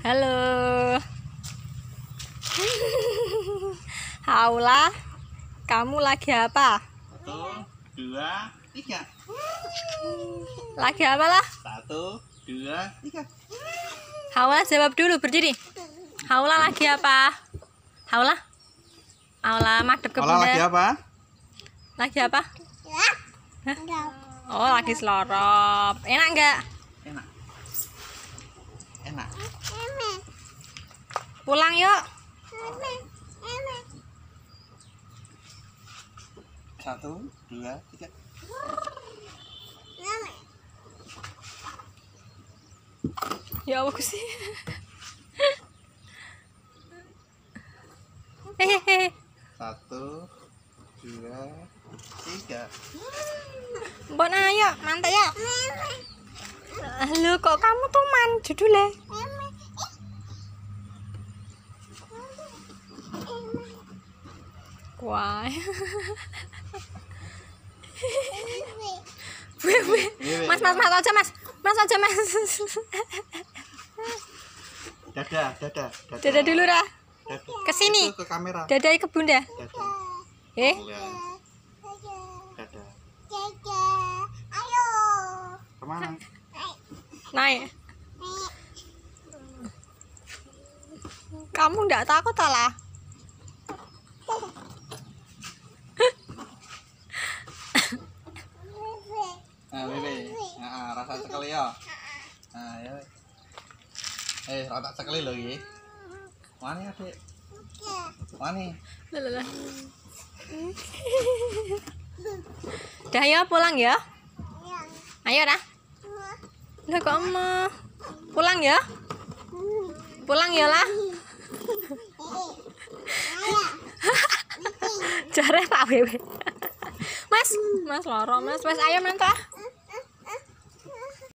Halo. Haula, kamu lagi apa? Satu, dua, tiga. Lagi apa lah? Satu, dua, tiga. Haula jawab dulu berdiri. Haula lagi apa? Haula? Haula madep ke Haula lagi apa? Lagi apa? Ya. Hah? Oh, lagi selorop. Enak enggak? Enak. Enak. pulang yuk satu dua tiga ya aku sih hehehe satu dua tiga bon ayo mantap ya lu kok kamu tuh man judulnya Wah. mas, mas, mas dulu Ke sini. ke kamera. ke bunda. Eh? Naik. Kamu tidak takut lah? sekali ya nah ya. eh rata sekali loh ya mana ya dek mana lelah dah ya pulang ya ayo dah udah kok emah pulang ya pulang ya lah jareh pak wewe mas mas loro mas mas ayo mentok